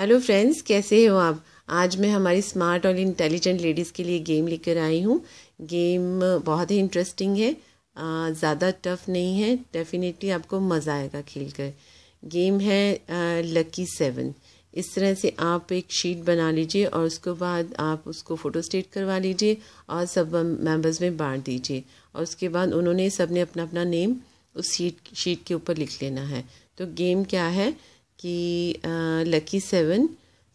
hello friends कैसे हो आप आज मैं हमारी स्मार्ट और इंटेलिजेंट लेडीज़ के लिए गेम लेकर आई हूँ गेम बहुत ही इंटरेस्टिंग है ज़्यादा टफ नहीं है डेफिनेटली आपको मज़ा आएगा खेल कर गेम है लकी सेवन इस तरह से आप एक शीट बना लीजिए और उसके बाद आप उसको फोटो स्टेट करवा लीजिए और सब मेंबर्स में बांट दीजिए और उसके बाद उन्होंने सब ने अपना अपना नेम उस शीट शीट के ऊपर लिख लेना है तो गेम क्या है कि लकी सेवन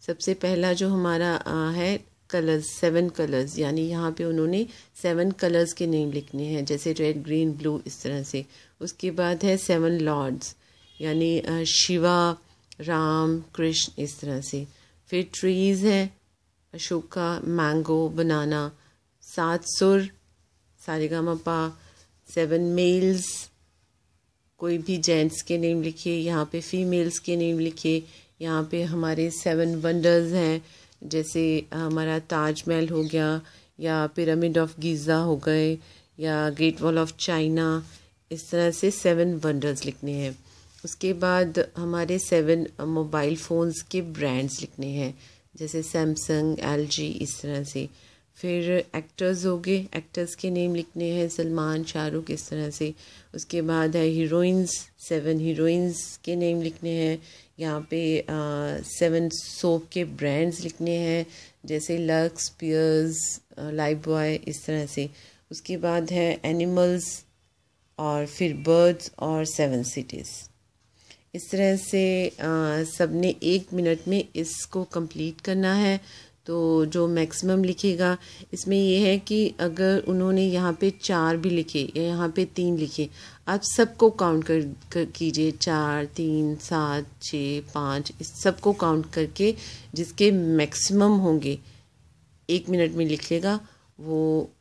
सबसे पहला जो हमारा आ, है कलर्स सेवन कलर्स यानी यहाँ पे उन्होंने सेवन कलर्स के नेम लिखने हैं जैसे रेड ग्रीन ब्लू इस तरह से उसके बाद है सेवन लॉर्ड्स यानी शिवा राम कृष्ण इस तरह से फिर ट्रीज़ है अशोका मैंगो बनाना सात सुर सारेगा पा सेवन मेल्स कोई भी जेंट्स के नेम लिखिए यहाँ पे फीमेल्स के नेम लिखिए यहाँ पे हमारे सेवन वंडर्स हैं जैसे हमारा ताजमहल हो गया या पिरामिड ऑफ गीज़ा हो गए या ग्रेट वॉल ऑफ चाइना इस तरह से सेवन वंडर्स लिखने हैं उसके बाद हमारे सेवन मोबाइल फ़ोन्स के ब्रांड्स लिखने हैं जैसे सैमसंग एल इस तरह से फिर एक्टर्स हो गए एक्टर्स के नेम लिखने हैं सलमान शाहरुख इस तरह से उसके बाद है हीरोइंस सेवन हीरोइंस के नेम लिखने हैं यहाँ पे सेवन सोप के ब्रांड्स लिखने हैं जैसे लक्स पियर्स लाइफ बॉय इस तरह से उसके बाद है एनिमल्स और फिर बर्ड्स और सेवन सिटीज़ इस तरह से सब सबने एक मिनट में इसको कंप्लीट करना है तो जो मैक्सिमम लिखेगा इसमें ये है कि अगर उन्होंने यहाँ पे चार भी लिखे या यहाँ पे तीन लिखे आप सबको काउंट कर, कर कीजिए चार तीन सात छः पाँच इस सबको काउंट करके जिसके मैक्सिमम होंगे एक मिनट में लिखेगा वो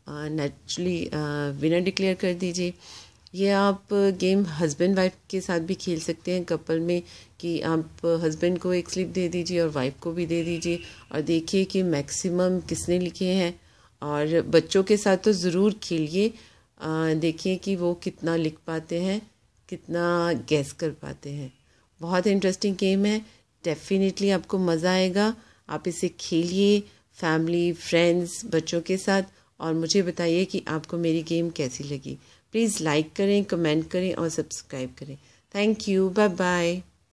नेचुरली विनर डिक्लेयर कर दीजिए ये आप गेम हस्बैंड वाइफ के साथ भी खेल सकते हैं कपल में कि आप हस्बैंड को एक स्लिप दे दीजिए और वाइफ को भी दे दीजिए और देखिए कि मैक्सिमम किसने लिखे हैं और बच्चों के साथ तो ज़रूर खेलिए देखिए कि वो कितना लिख पाते हैं कितना गैस कर पाते हैं बहुत इंटरेस्टिंग गेम है डेफिनेटली आपको मज़ा आएगा आप इसे खेलिए फैमिली फ्रेंड्स बच्चों के साथ और मुझे बताइए कि आपको मेरी गेम कैसी लगी प्लीज़ लाइक करें कमेंट करें और सब्सक्राइब करें थैंक यू बाय बाय